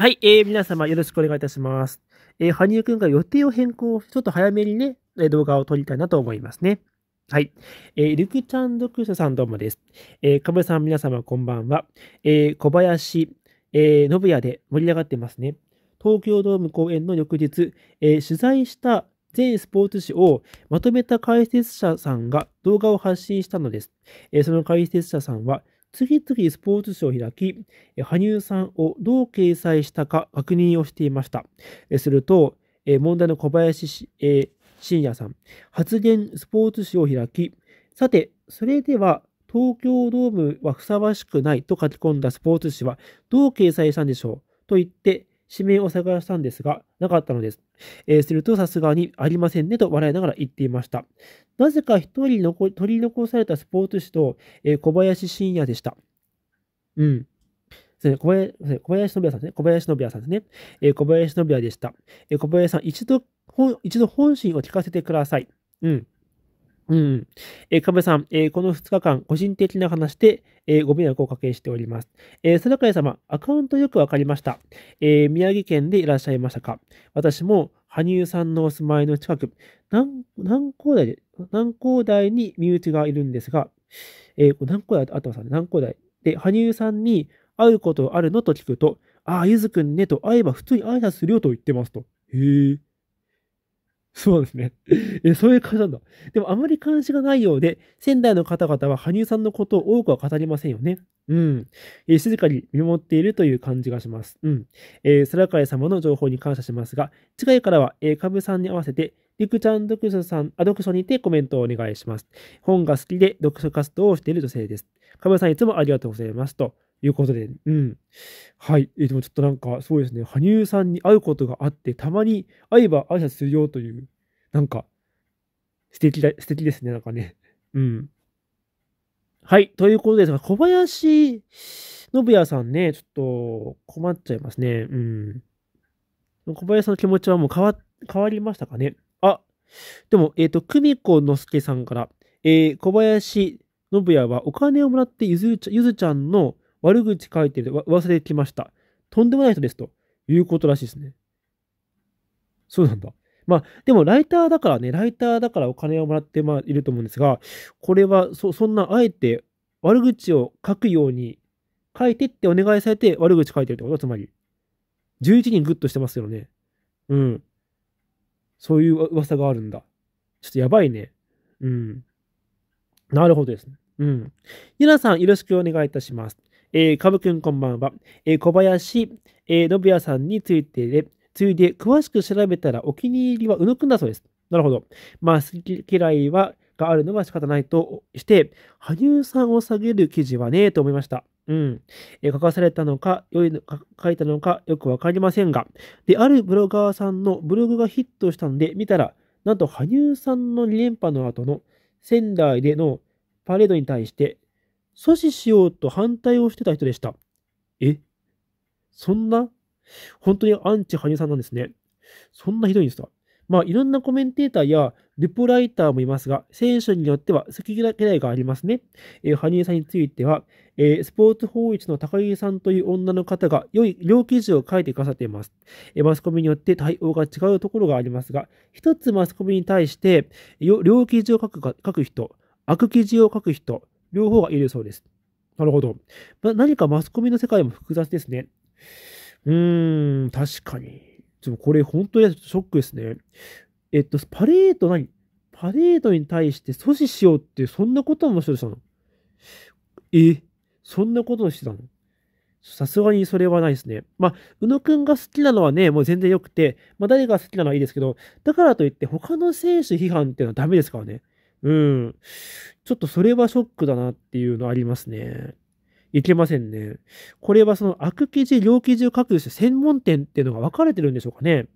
はい、えー、皆様よろしくお願いいたします。えー、羽生くんが予定を変更、ちょっと早めにね、動画を撮りたいなと思いますね。はい。えー、ルクちゃん読者さんどうもです。えー、かぶさん皆様こんばんは。えー、小林、えー、信也で盛り上がってますね。東京ドーム公演の翌日、えー、取材した全スポーツ紙をまとめた解説者さんが動画を発信したのです。えー、その解説者さんは、次々スポーツ紙を開き、羽生さんをどう掲載したか確認をしていました。すると、問題の小林信也さん、発言スポーツ紙を開き、さて、それでは東京ドームはふさわしくないと書き込んだスポーツ紙はどう掲載したんでしょうと言って指名を探したんですが、なかったのです。えー、するとさすがにありませんねと笑いながら言っていました。なぜか一人残取り残されたスポーツ紙と、えー、小林信也でした。うん。小林小林信也さんですね。小林信也さんですね。えー、小林信也でした。えー、小林さん、一度本、一度本心を聞かせてください。うん。うん。えー、神さん、えー、この2日間、個人的な話で、えー、ご迷惑をおかけしております。えー、定倉様、アカウントよくわかりました。えー、宮城県でいらっしゃいましたか私も、羽生さんのお住まいの近く、南、南高台で、南高台に身内がいるんですが、えー、南高台あってますね、南高台。で、羽生さんに会うことあるのと聞くと、ああ、ゆずくんねと会えば普通に挨拶するよと言ってますと。へえ。そうですね。え、そういう感じなんだ。でもあまり関心がないようで、仙台の方々は羽生さんのことを多くは語りませんよね。うん。え静かに見守っているという感じがします。うん。えー、空海様の情報に感謝しますが、次回からは、えー、株さんに合わせて、りくちゃん読書さん、あ、読書にてコメントをお願いします。本が好きで読書活動をしている女性です。かぶさんいつもありがとうございますと。いうことで、うん。はい。えー、でもちょっとなんか、そうですね。羽生さんに会うことがあって、たまに会えば挨拶するよという、なんか、素敵だ、素敵ですね。なんかね。うん。はい。ということですが、小林信也さんね、ちょっと困っちゃいますね。うん。小林さんの気持ちはもう変わ、変わりましたかね。あ、でも、えっ、ー、と、久美子のすけさんから、えー、小林信也はお金をもらってゆずちゃんの悪口書いてる噂で来ました。とんでもない人ですということらしいですね。そうなんだ。まあ、でもライターだからね、ライターだからお金をもらってまあいると思うんですが、これはそそんなあえて悪口を書くように書いてってお願いされて悪口書いてるってことつまり。11人グッとしてますよね。うん。そういう噂があるんだ。ちょっとやばいね。うん。なるほどですね。うん。ゆなさん、よろしくお願いいたします。えー、かぶくんこんばんは。えー、小林、えー、信也さんについてで、ついで、詳しく調べたらお気に入りはうのくんだそうです。なるほど。まあ、好き嫌いは、があるのは仕方ないとして、羽生さんを下げる記事はねえと思いました。うん。え書かされたのか、良いのか、書いたのかよくわかりませんが、で、あるブロガーさんのブログがヒットしたんで見たら、なんと羽生さんの2連覇の後の仙台でのパレードに対して、阻止しようと反対をしてた人でした。えそんな本当にアンチ羽生さんなんですね。そんなひどいんですかまあ、いろんなコメンテーターやルポライターもいますが、選手によっては好き嫌いがありますね。えー、羽生さんについては、えー、スポーツ法一の高木さんという女の方が良い両記事を書いてくださっています、えー、マスコミによって対応が違うところがありますが、一つマスコミに対して、両記事を書く書く人、悪記事を書く人、両方がいるそうです。なるほど。ま、何かマスコミの世界も複雑ですね。うーん、確かに。でもこれ本当にショックですね。えっと、パレード何パレードに対して阻止しようって、そんなこともしてたのえそんなことをしてたのさすがにそれはないですね。まあ、宇野くんが好きなのはね、もう全然良くて、まあ、誰が好きなのはいいですけど、だからといって他の選手批判っていうのはダメですからね。うん。ちょっとそれはショックだなっていうのありますね。いけませんね。これはその悪記事、良記事を書く専門店っていうのが分かれてるんでしょうかね。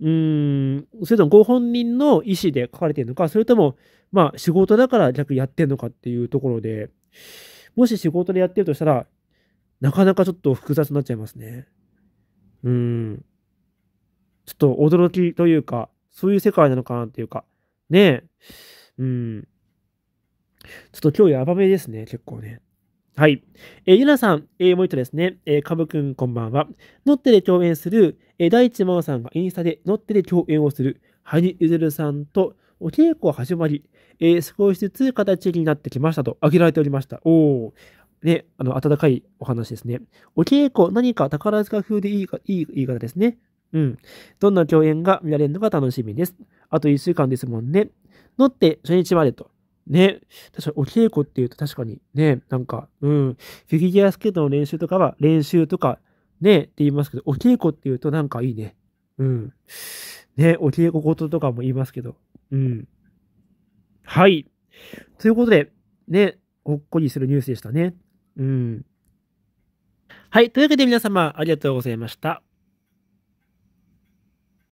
うーん、それともご本人の意思で書かれてるのか、それとも、まあ仕事だから逆やってんのかっていうところで、もし仕事でやってるとしたら、なかなかちょっと複雑になっちゃいますね。うーん。ちょっと驚きというか、そういう世界なのかなっていうか、ねえ。うん。ちょっと今日やばめですね、結構ね。はい。えー、ゆなさん、えー、もう一度ですね、えー、かぶくんこんばんは。ノッテで共演する、えー、大地真央さんがインスタでノッテで共演をする、羽ゆずるさんとお稽古始まり、えー、少しずつ形になってきましたと、挙げられておりました。おー。ね、あの、温かいお話ですね。お稽古、何か宝塚風でいいか、いい言い方ですね。うん。どんな共演が見られるのか楽しみです。あと1週間ですもんね。乗って初日までと。ね。確かにお稽古って言うと確かにね、なんか、うん。フィギュアスケートの練習とかは練習とかね、って言いますけど、お稽古って言うとなんかいいね。うん。ね、お稽古事とかも言いますけど。うん。はい。ということで、ね、ほっこりするニュースでしたね。うん。はい。というわけで皆様、ありがとうございました。